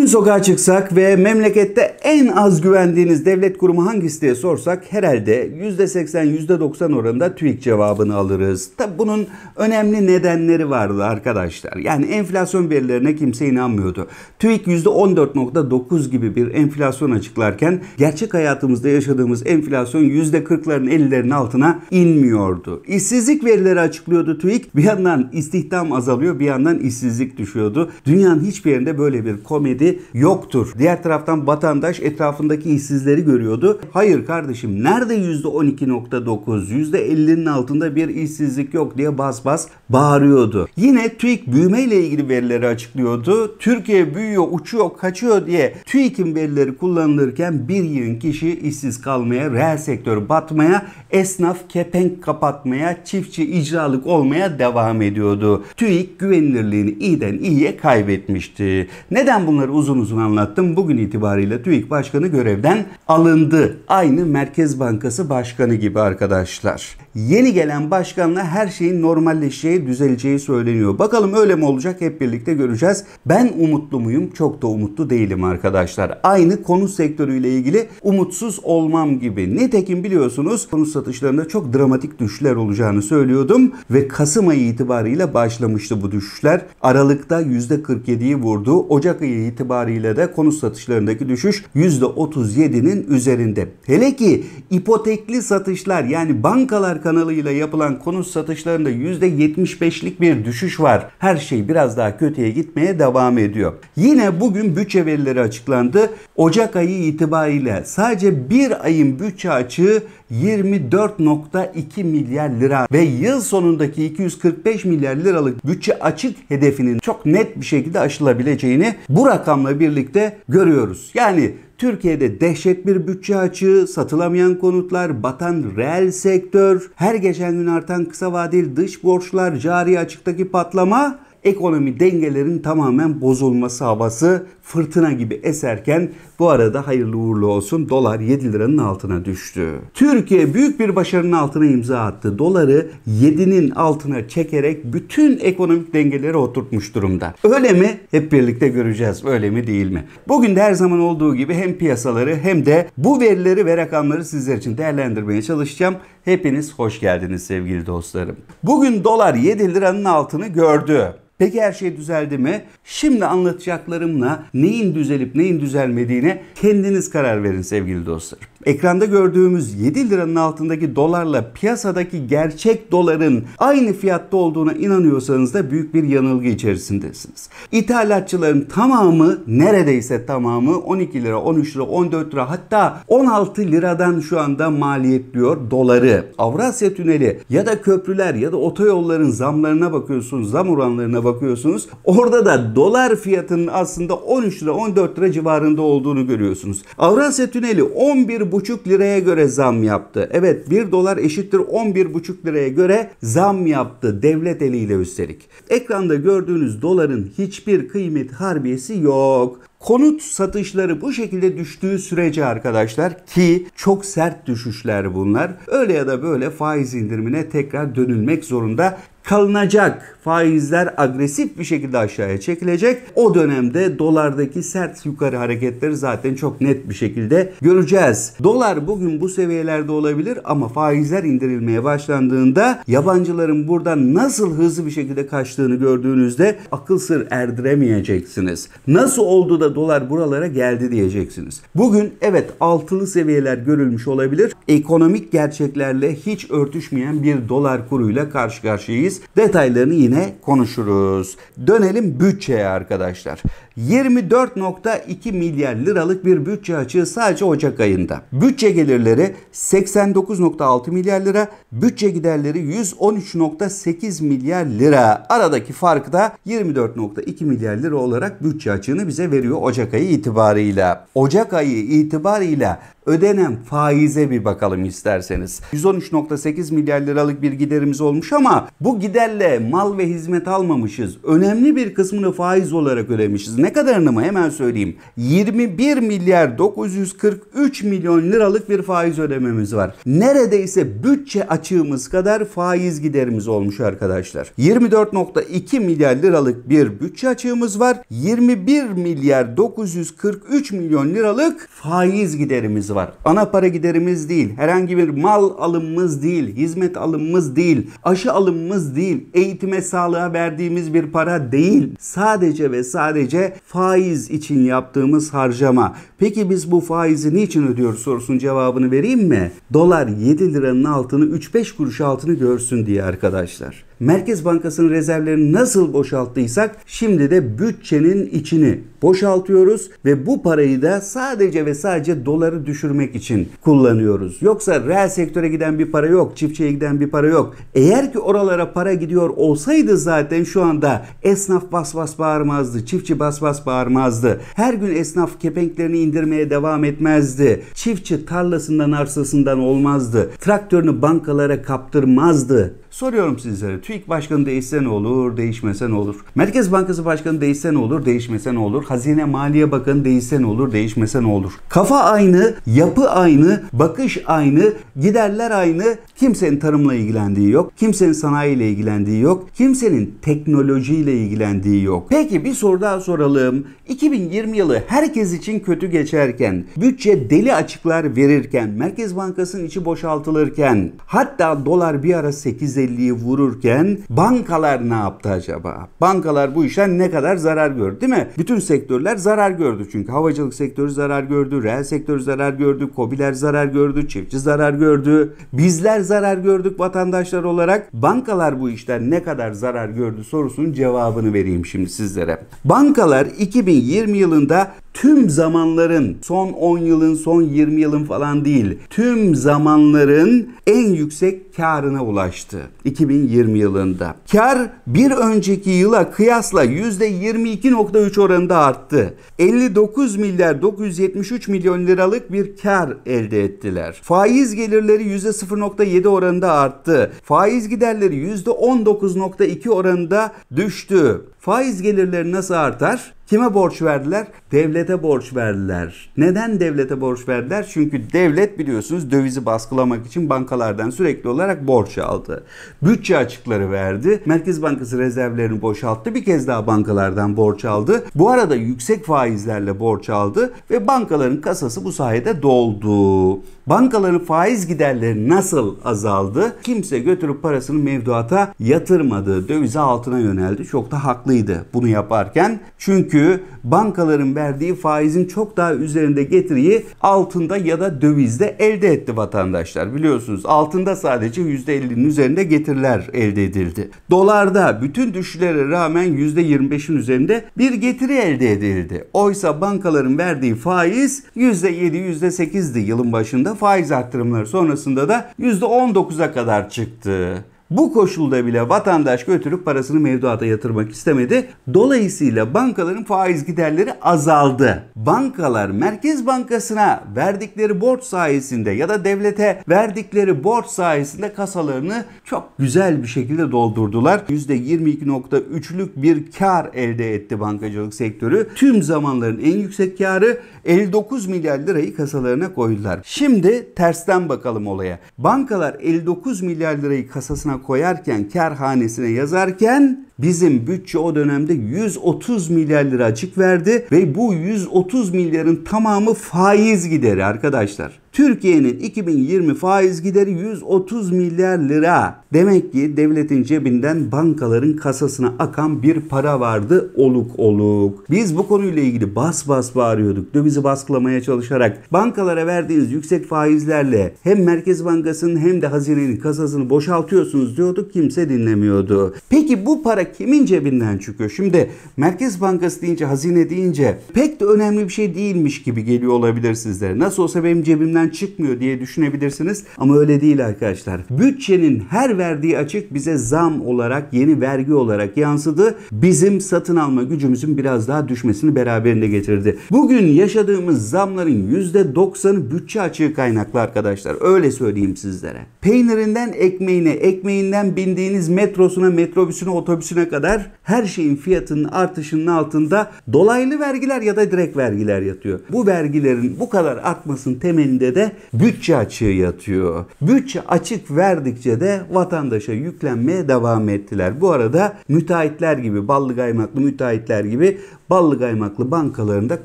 Bugün sokağa çıksak ve memlekette en az güvendiğiniz devlet kurumu hangisi diye sorsak herhalde %80 %90 oranında TÜİK cevabını alırız. Tabi bunun önemli nedenleri vardı arkadaşlar. Yani enflasyon verilerine kimse inanmıyordu. TÜİK %14.9 gibi bir enflasyon açıklarken gerçek hayatımızda yaşadığımız enflasyon %40'ların 50'lerin altına inmiyordu. İşsizlik verileri açıklıyordu TÜİK. Bir yandan istihdam azalıyor bir yandan işsizlik düşüyordu. Dünyanın hiçbir yerinde böyle bir komedi yoktur. Diğer taraftan vatandaş etrafındaki işsizleri görüyordu. Hayır kardeşim nerede %12.9, %50'nin altında bir işsizlik yok diye bas bas bağırıyordu. Yine TÜİK büyüme ile ilgili verileri açıklıyordu. Türkiye büyüyor, uçuyor, kaçıyor diye TÜİK'in verileri kullanılırken bir yığın kişi işsiz kalmaya, reel sektör batmaya, esnaf kepenk kapatmaya, çiftçi icralık olmaya devam ediyordu. TÜİK güvenilirliğini iyiden iyiye kaybetmişti. Neden bunları bunları uzun uzun anlattım. Bugün itibariyle TÜİK Başkanı görevden alındı. Aynı Merkez Bankası Başkanı gibi arkadaşlar. Yeni gelen başkanla her şeyin normalleşeceği, düzeleceği söyleniyor. Bakalım öyle mi olacak hep birlikte göreceğiz. Ben umutlu muyum? Çok da umutlu değilim arkadaşlar. Aynı konut sektörüyle ilgili umutsuz olmam gibi. Nitekim biliyorsunuz konut satışlarında çok dramatik düşler olacağını söylüyordum ve Kasım ayı itibariyle başlamıştı bu düşüşler. Aralıkta %47'yi vurdu. Ocak ayı itibariyle itibariyle de konut satışlarındaki düşüş %37'nin üzerinde. Hele ki ipotekli satışlar yani bankalar kanalıyla yapılan konut satışlarında %75'lik bir düşüş var. Her şey biraz daha kötüye gitmeye devam ediyor. Yine bugün bütçe verileri açıklandı. Ocak ayı itibariyle sadece bir ayın bütçe açığı 24.2 milyar lira ve yıl sonundaki 245 milyar liralık bütçe açık hedefinin çok net bir şekilde aşılabileceğini bu rakamla birlikte görüyoruz. Yani Türkiye'de dehşet bir bütçe açığı, satılamayan konutlar, batan reel sektör, her geçen gün artan kısa vadeli dış borçlar, cari açıktaki patlama ekonomi dengelerin tamamen bozulması havası fırtına gibi eserken bu arada hayırlı uğurlu olsun dolar 7 liranın altına düştü. Türkiye büyük bir başarının altına imza attı. Doları 7'nin altına çekerek bütün ekonomik dengeleri oturtmuş durumda. Öyle mi? Hep birlikte göreceğiz. Öyle mi değil mi? Bugün de her zaman olduğu gibi hem piyasaları hem de bu verileri ve rakamları sizler için değerlendirmeye çalışacağım. Hepiniz hoş geldiniz sevgili dostlarım. Bugün dolar 7 liranın altını gördü. Peki her şey düzeldi mi? Şimdi anlatacaklarımla neyin düzelip neyin düzelmediğine kendiniz karar verin sevgili dostlarım. Ekranda gördüğümüz 7 liranın altındaki dolarla piyasadaki gerçek doların aynı fiyatta olduğuna inanıyorsanız da büyük bir yanılgı içerisindesiniz. İthalatçıların tamamı neredeyse tamamı 12 lira, 13 lira, 14 lira hatta 16 liradan şu anda maliyetliyor doları. Avrasya Tüneli ya da köprüler ya da otoyolların zamlarına bakıyorsunuz, zam oranlarına bakıyorsunuz. Orada da dolar fiyatının aslında 13 lira, 14 lira civarında olduğunu görüyorsunuz. Avrasya Tüneli 11 11,5 liraya göre zam yaptı. Evet 1 dolar eşittir 11,5 liraya göre zam yaptı devlet eliyle üstelik. Ekranda gördüğünüz doların hiçbir kıymet harbiyesi yok. Konut satışları bu şekilde düştüğü sürece arkadaşlar ki çok sert düşüşler bunlar. Öyle ya da böyle faiz indirimine tekrar dönülmek zorunda kalınacak. Faizler agresif bir şekilde aşağıya çekilecek. O dönemde dolardaki sert yukarı hareketleri zaten çok net bir şekilde göreceğiz. Dolar bugün bu seviyelerde olabilir ama faizler indirilmeye başlandığında yabancıların buradan nasıl hızlı bir şekilde kaçtığını gördüğünüzde akıl sır erdiremeyeceksiniz. Nasıl oldu da dolar buralara geldi diyeceksiniz. Bugün evet altılı seviyeler görülmüş olabilir. Ekonomik gerçeklerle hiç örtüşmeyen bir dolar kuruyla karşı karşıyayız. Detaylarını yine konuşuruz. Dönelim bütçeye arkadaşlar. 24.2 milyar liralık bir bütçe açığı sadece Ocak ayında. Bütçe gelirleri 89.6 milyar lira, bütçe giderleri 113.8 milyar lira. Aradaki fark da 24.2 milyar lira olarak bütçe açığını bize veriyor Ocak ayı itibarıyla. Ocak ayı itibarıyla ödenen faize bir bakalım isterseniz. 113.8 milyar liralık bir giderimiz olmuş ama bu giderle mal ve hizmet almamışız. Önemli bir kısmını faiz olarak ödemişiz. Ne ne kadarını mı hemen söyleyeyim. 21 milyar 943 milyon liralık bir faiz ödememiz var. Neredeyse bütçe açığımız kadar faiz giderimiz olmuş arkadaşlar. 24.2 milyar liralık bir bütçe açığımız var. 21 milyar 943 milyon liralık faiz giderimiz var. Ana para giderimiz değil, herhangi bir mal alımımız değil, hizmet alımımız değil, aşı alımımız değil, eğitime sağlığa verdiğimiz bir para değil. Sadece ve sadece faiz için yaptığımız harcama. Peki biz bu faizi niçin ödüyoruz sorusunun cevabını vereyim mi? Dolar 7 liranın altını 3-5 kuruş altını görsün diye arkadaşlar. Merkez Bankası'nın rezervlerini nasıl boşalttıysak şimdi de bütçenin içini boşaltıyoruz ve bu parayı da sadece ve sadece doları düşürmek için kullanıyoruz. Yoksa reel sektöre giden bir para yok, çiftçiye giden bir para yok. Eğer ki oralara para gidiyor olsaydı zaten şu anda esnaf bas bas bağırmazdı, çiftçi bas bas bağırmazdı. Her gün esnaf kepenklerini indirmeye devam etmezdi. Çiftçi tarlasından arsasından olmazdı. Traktörünü bankalara kaptırmazdı. Soruyorum sizlere TÜİK Başkanı değişse ne olur, değişmese ne olur? Merkez Bankası Başkanı değişse ne olur, değişmese ne olur? Hazine Maliye Bakanı değişse ne olur, değişmese ne olur? Kafa aynı, yapı aynı, bakış aynı, giderler aynı. Kimsenin tarımla ilgilendiği yok. Kimsenin sanayiyle ilgilendiği yok. Kimsenin teknolojiyle ilgilendiği yok. Peki bir soru daha soralım. 2020 yılı herkes için kötü geçerken, bütçe deli açıklar verirken, Merkez Bankası'nın içi boşaltılırken, hatta dolar bir ara 8.50 %50'yi vururken bankalar ne yaptı acaba? Bankalar bu işten ne kadar zarar gördü değil mi? Bütün sektörler zarar gördü çünkü havacılık sektörü zarar gördü, reel sektörü zarar gördü, kobiler zarar gördü, çiftçi zarar gördü. Bizler zarar gördük vatandaşlar olarak. Bankalar bu işten ne kadar zarar gördü sorusunun cevabını vereyim şimdi sizlere. Bankalar 2020 yılında tüm zamanların son 10 yılın son 20 yılın falan değil tüm zamanların en yüksek karına ulaştı. 2020 yılında. Kar bir önceki yıla kıyasla %22.3 oranında arttı. 59 milyar 973 milyon liralık bir kar elde ettiler. Faiz gelirleri %0.7 oranında arttı. Faiz giderleri %19.2 oranında düştü. Faiz gelirleri nasıl artar? Kime borç verdiler? Devlete borç verdiler. Neden devlete borç verdiler? Çünkü devlet biliyorsunuz dövizi baskılamak için bankalardan sürekli olarak borç aldı. Bütçe açıkları verdi. Merkez Bankası rezervlerini boşalttı. Bir kez daha bankalardan borç aldı. Bu arada yüksek faizlerle borç aldı ve bankaların kasası bu sayede doldu. Bankaların faiz giderleri nasıl azaldı? Kimse götürüp parasını mevduata yatırmadı. Dövize altına yöneldi. Çok da haklıydı bunu yaparken. Çünkü bankaların verdiği faizin çok daha üzerinde getiriyi altında ya da dövizde elde etti vatandaşlar. Biliyorsunuz altında sadece %50'nin üzerinde getiriler elde edildi. Dolarda bütün düşüşlere rağmen %25'in üzerinde bir getiri elde edildi. Oysa bankaların verdiği faiz %7 %8'di yılın başında faiz arttırımları sonrasında da %19'a kadar çıktı. Bu koşulda bile vatandaş götürüp parasını mevduata yatırmak istemedi. Dolayısıyla bankaların faiz giderleri azaldı. Bankalar Merkez Bankası'na verdikleri borç sayesinde ya da devlete verdikleri borç sayesinde kasalarını çok güzel bir şekilde doldurdular. %22.3'lük bir kar elde etti bankacılık sektörü. Tüm zamanların en yüksek karı 59 milyar lirayı kasalarına koydular. Şimdi tersten bakalım olaya. Bankalar 59 milyar lirayı kasasına koyarken, kerhanesine yazarken bizim bütçe o dönemde 130 milyar lira açık verdi ve bu 130 milyarın tamamı faiz gideri arkadaşlar. Türkiye'nin 2020 faiz gideri 130 milyar lira. Demek ki devletin cebinden bankaların kasasına akan bir para vardı oluk oluk. Biz bu konuyla ilgili bas bas bağırıyorduk. Dövizi baskılamaya çalışarak bankalara verdiğiniz yüksek faizlerle hem Merkez Bankası'nın hem de hazinenin kasasını boşaltıyorsunuz diyorduk. Kimse dinlemiyordu. Peki bu para kimin cebinden çıkıyor? Şimdi Merkez Bankası deyince hazine deyince pek de önemli bir şey değilmiş gibi geliyor olabilir sizlere. Nasıl olsa benim cebimden çıkmıyor diye düşünebilirsiniz ama öyle değil arkadaşlar. Bütçenin her verdiği açık bize zam olarak, yeni vergi olarak yansıdı. Bizim satın alma gücümüzün biraz daha düşmesini beraberinde getirdi. Bugün yaşadığımız zamların %90'ı bütçe açığı kaynaklı arkadaşlar. Öyle söyleyeyim sizlere. Peynirinden ekmeğine, ekmeğinden bindiğiniz metrosuna, metrobüsüne, otobüsüne kadar her şeyin fiyatının artışının altında dolaylı vergiler ya da direkt vergiler yatıyor. Bu vergilerin bu kadar artmasının temelinde içinde de bütçe açığı yatıyor. Bütçe açık verdikçe de vatandaşa yüklenmeye devam ettiler. Bu arada müteahhitler gibi, ballı kaymaklı müteahhitler gibi ballı kaymaklı bankalarında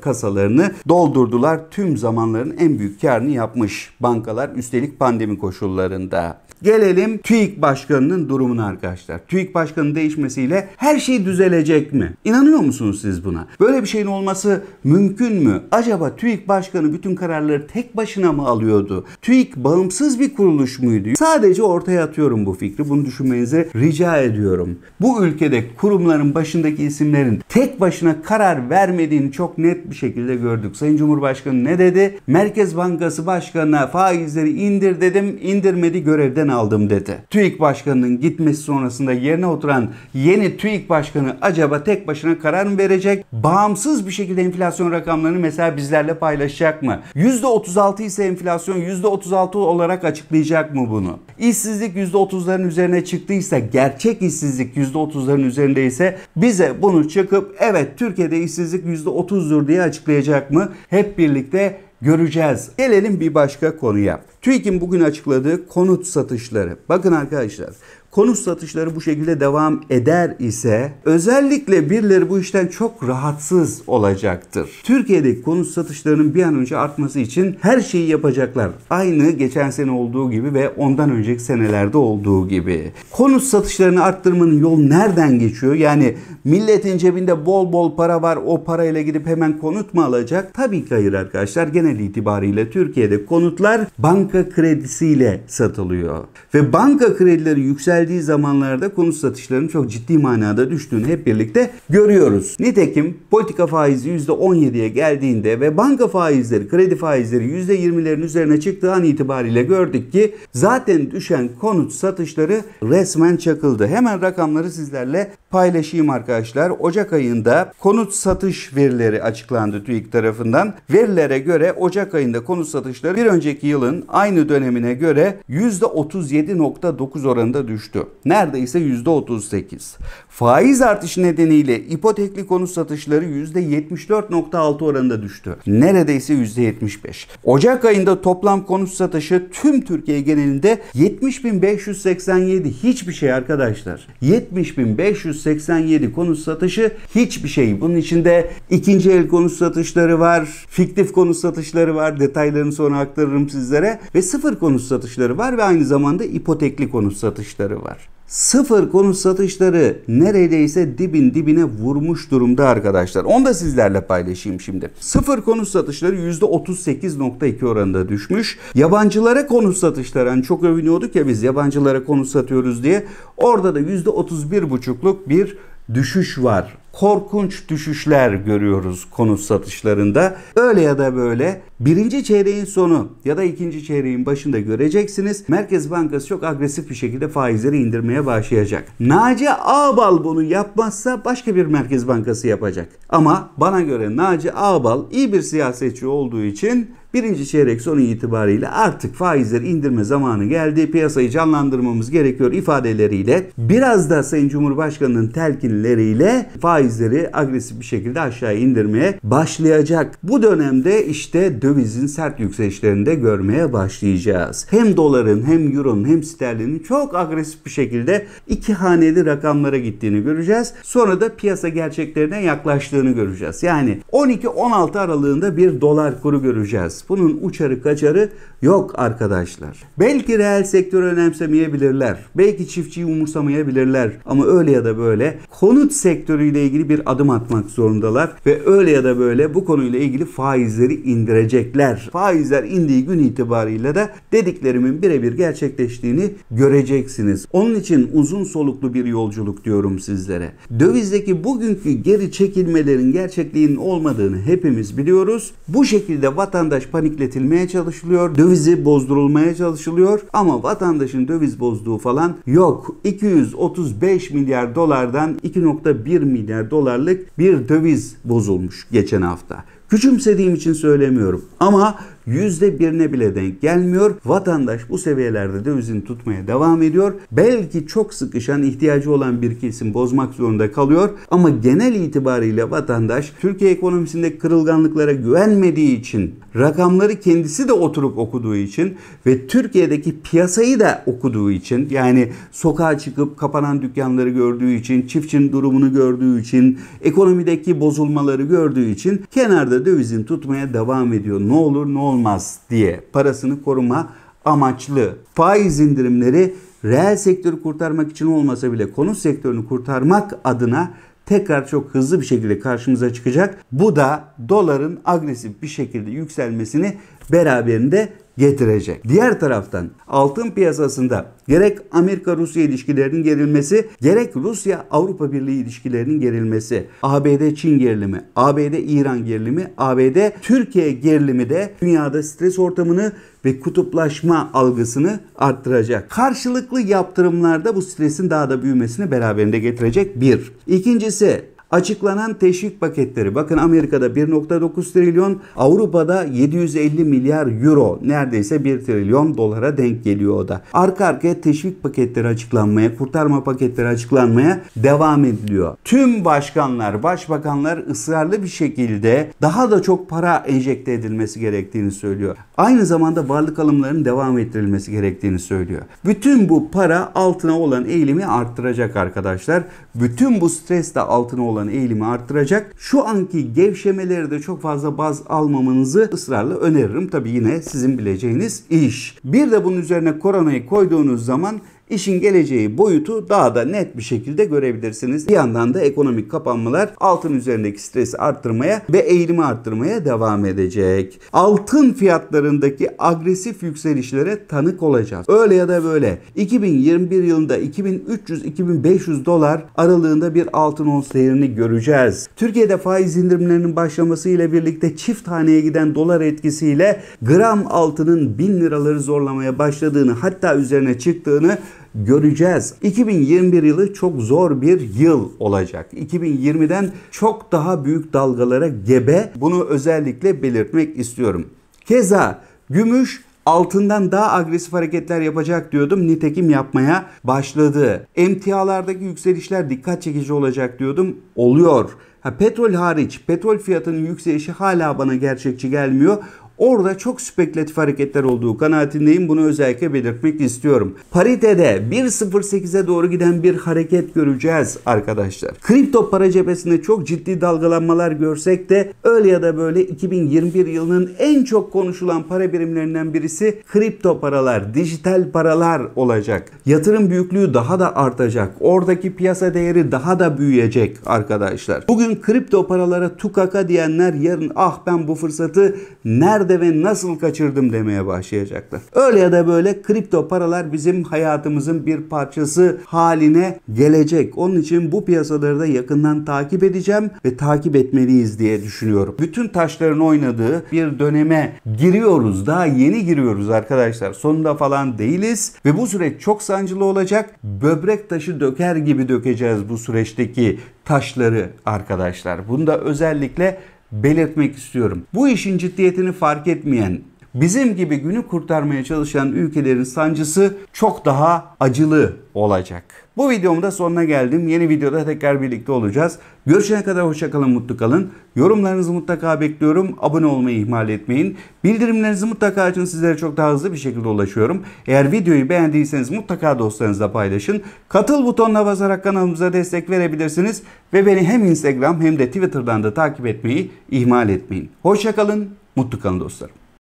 kasalarını doldurdular. Tüm zamanların en büyük karını yapmış bankalar üstelik pandemi koşullarında. Gelelim TÜİK Başkanı'nın durumuna arkadaşlar. TÜİK Başkanı değişmesiyle her şey düzelecek mi? İnanıyor musunuz siz buna? Böyle bir şeyin olması mümkün mü? Acaba TÜİK Başkanı bütün kararları tek başına mı alıyordu? TÜİK bağımsız bir kuruluş muydu? Sadece ortaya atıyorum bu fikri. Bunu düşünmenizi rica ediyorum. Bu ülkede kurumların başındaki isimlerin tek başına karar karar vermediğini çok net bir şekilde gördük. Sayın Cumhurbaşkanı ne dedi? Merkez Bankası Başkanı'na faizleri indir dedim, indirmedi görevden aldım dedi. TÜİK Başkanı'nın gitmesi sonrasında yerine oturan yeni TÜİK Başkanı acaba tek başına karar mı verecek? Bağımsız bir şekilde enflasyon rakamlarını mesela bizlerle paylaşacak mı? %36 ise enflasyon %36 olarak açıklayacak mı bunu? İşsizlik %30'ların üzerine çıktıysa, gerçek işsizlik %30'ların üzerindeyse bize bunu çıkıp evet Türkiye Türkiye'de işsizlik %30'dur diye açıklayacak mı? Hep birlikte göreceğiz. Gelelim bir başka konuya. TÜİK'in bugün açıkladığı konut satışları. Bakın arkadaşlar konut satışları bu şekilde devam eder ise özellikle birileri bu işten çok rahatsız olacaktır. Türkiye'deki konut satışlarının bir an önce artması için her şeyi yapacaklar. Aynı geçen sene olduğu gibi ve ondan önceki senelerde olduğu gibi. Konut satışlarını arttırmanın yolu nereden geçiyor? Yani milletin cebinde bol bol para var o parayla gidip hemen konut mu alacak? Tabii ki hayır arkadaşlar. Genel itibariyle Türkiye'de konutlar banka kredisiyle satılıyor. Ve banka kredileri yüksel geldiği zamanlarda konut satışlarının çok ciddi manada düştüğünü hep birlikte görüyoruz. Nitekim politika faizi %17'ye geldiğinde ve banka faizleri, kredi faizleri %20'lerin üzerine çıktığı an itibariyle gördük ki zaten düşen konut satışları resmen çakıldı. Hemen rakamları sizlerle paylaşayım arkadaşlar. Ocak ayında konut satış verileri açıklandı TÜİK tarafından. Verilere göre Ocak ayında konut satışları bir önceki yılın aynı dönemine göre %37.9 oranında düştü düştü. Neredeyse %38. Faiz artışı nedeniyle ipotekli konut satışları %74.6 oranında düştü. Neredeyse %75. Ocak ayında toplam konut satışı tüm Türkiye genelinde 70.587 hiçbir şey arkadaşlar. 70.587 konut satışı hiçbir şey. Bunun içinde ikinci el konut satışları var, fiktif konut satışları var. Detaylarını sonra aktarırım sizlere. Ve sıfır konut satışları var ve aynı zamanda ipotekli konut satışları var var. Sıfır konut satışları neredeyse dibin dibine vurmuş durumda arkadaşlar. Onu da sizlerle paylaşayım şimdi. Sıfır konut satışları %38.2 oranında düşmüş. Yabancılara konut satışları hani çok övünüyorduk ya biz yabancılara konut satıyoruz diye. Orada da %31.5'luk bir düşüş var korkunç düşüşler görüyoruz konut satışlarında. Öyle ya da böyle birinci çeyreğin sonu ya da ikinci çeyreğin başında göreceksiniz. Merkez Bankası çok agresif bir şekilde faizleri indirmeye başlayacak. Naci Ağbal bunu yapmazsa başka bir Merkez Bankası yapacak. Ama bana göre Naci Ağbal iyi bir siyasetçi olduğu için Birinci çeyrek sonu itibariyle artık faizleri indirme zamanı geldi. Piyasayı canlandırmamız gerekiyor ifadeleriyle biraz da Sayın Cumhurbaşkanı'nın telkinleriyle faizleri agresif bir şekilde aşağı indirmeye başlayacak. Bu dönemde işte dövizin sert yükselişlerinde görmeye başlayacağız. Hem doların hem euronun hem sterlinin çok agresif bir şekilde iki haneli rakamlara gittiğini göreceğiz. Sonra da piyasa gerçeklerine yaklaştığını göreceğiz. Yani 12-16 aralığında bir dolar kuru göreceğiz. Bunun uçarı kaçarı yok arkadaşlar. Belki reel sektör önemsemeyebilirler. Belki çiftçiyi umursamayabilirler. Ama öyle ya da böyle konut sektörüyle ilgili bir adım atmak zorundalar. Ve öyle ya da böyle bu konuyla ilgili faizleri indirecekler. Faizler indiği gün itibariyle de dediklerimin birebir gerçekleştiğini göreceksiniz. Onun için uzun soluklu bir yolculuk diyorum sizlere. Dövizdeki bugünkü geri çekilmelerin gerçekliğinin olmadığını hepimiz biliyoruz. Bu şekilde vatandaş panikletilmeye çalışılıyor. Dövizi bozdurulmaya çalışılıyor. Ama vatandaşın döviz bozduğu falan yok. 235 milyar dolardan 2.1 milyar dolarlık bir döviz bozulmuş geçen hafta. Küçümsediğim için söylemiyorum ama %1'ine bile denk gelmiyor. Vatandaş bu seviyelerde dövizini tutmaya devam ediyor. Belki çok sıkışan ihtiyacı olan bir kesim bozmak zorunda kalıyor ama genel itibariyle vatandaş Türkiye ekonomisinde kırılganlıklara güvenmediği için rakamları kendisi de oturup okuduğu için ve Türkiye'deki piyasayı da okuduğu için yani sokağa çıkıp kapanan dükkanları gördüğü için, çiftçinin durumunu gördüğü için, ekonomideki bozulmaları gördüğü için kenarda dövizin tutmaya devam ediyor. Ne olur ne olur olmaz diye parasını koruma amaçlı faiz indirimleri reel sektörü kurtarmak için olmasa bile konut sektörünü kurtarmak adına tekrar çok hızlı bir şekilde karşımıza çıkacak. Bu da doların agresif bir şekilde yükselmesini beraberinde getirecek. Diğer taraftan altın piyasasında gerek Amerika-Rusya ilişkilerinin gerilmesi, gerek Rusya-Avrupa Birliği ilişkilerinin gerilmesi, ABD-Çin gerilimi, ABD-İran gerilimi, ABD-Türkiye gerilimi de dünyada stres ortamını ve kutuplaşma algısını arttıracak. Karşılıklı yaptırımlarda bu stresin daha da büyümesini beraberinde getirecek bir. İkincisi Açıklanan teşvik paketleri bakın Amerika'da 1.9 trilyon, Avrupa'da 750 milyar euro neredeyse 1 trilyon dolara denk geliyor o da. Arka arkaya teşvik paketleri açıklanmaya, kurtarma paketleri açıklanmaya devam ediliyor. Tüm başkanlar, başbakanlar ısrarlı bir şekilde daha da çok para enjekte edilmesi gerektiğini söylüyor. Aynı zamanda varlık alımlarının devam ettirilmesi gerektiğini söylüyor. Bütün bu para altına olan eğilimi arttıracak arkadaşlar. Bütün bu stres de altına olan olan eğilimi arttıracak. Şu anki gevşemeleri de çok fazla baz almamanızı ısrarla öneririm. Tabi yine sizin bileceğiniz iş. Bir de bunun üzerine koronayı koyduğunuz zaman İşin geleceği boyutu daha da net bir şekilde görebilirsiniz. Bir yandan da ekonomik kapanmalar altın üzerindeki stresi arttırmaya ve eğilimi arttırmaya devam edecek. Altın fiyatlarındaki agresif yükselişlere tanık olacağız. Öyle ya da böyle 2021 yılında 2300-2500 dolar aralığında bir altın ons değerini göreceğiz. Türkiye'de faiz indirimlerinin başlaması ile birlikte çift taneye giden dolar etkisiyle gram altının 1000 liraları zorlamaya başladığını hatta üzerine çıktığını göreceğiz. 2021 yılı çok zor bir yıl olacak. 2020'den çok daha büyük dalgalara gebe. Bunu özellikle belirtmek istiyorum. Keza gümüş altından daha agresif hareketler yapacak diyordum. Nitekim yapmaya başladı. Emtialardaki yükselişler dikkat çekici olacak diyordum. Oluyor. Ha, petrol hariç petrol fiyatının yükselişi hala bana gerçekçi gelmiyor. Orada çok spekülatif hareketler olduğu kanaatindeyim. Bunu özellikle belirtmek istiyorum. Paritede 1.08'e doğru giden bir hareket göreceğiz arkadaşlar. Kripto para cephesinde çok ciddi dalgalanmalar görsek de öyle ya da böyle 2021 yılının en çok konuşulan para birimlerinden birisi kripto paralar, dijital paralar olacak. Yatırım büyüklüğü daha da artacak. Oradaki piyasa değeri daha da büyüyecek arkadaşlar. Bugün kripto paralara tukaka diyenler yarın ah ben bu fırsatı nerede nerede ve nasıl kaçırdım demeye başlayacaklar. Öyle ya da böyle kripto paralar bizim hayatımızın bir parçası haline gelecek. Onun için bu piyasaları da yakından takip edeceğim ve takip etmeliyiz diye düşünüyorum. Bütün taşların oynadığı bir döneme giriyoruz. Daha yeni giriyoruz arkadaşlar. Sonunda falan değiliz ve bu süreç çok sancılı olacak. Böbrek taşı döker gibi dökeceğiz bu süreçteki taşları arkadaşlar. Bunu da özellikle belirtmek istiyorum. Bu işin ciddiyetini fark etmeyen bizim gibi günü kurtarmaya çalışan ülkelerin sancısı çok daha acılı olacak. Bu videomun da sonuna geldim. Yeni videoda tekrar birlikte olacağız. Görüşene kadar hoşçakalın, mutlu kalın. Yorumlarınızı mutlaka bekliyorum. Abone olmayı ihmal etmeyin. Bildirimlerinizi mutlaka açın. Sizlere çok daha hızlı bir şekilde ulaşıyorum. Eğer videoyu beğendiyseniz mutlaka dostlarınızla paylaşın. Katıl butonuna basarak kanalımıza destek verebilirsiniz. Ve beni hem Instagram hem de Twitter'dan da takip etmeyi ihmal etmeyin. Hoşçakalın, mutlu kalın dostlarım.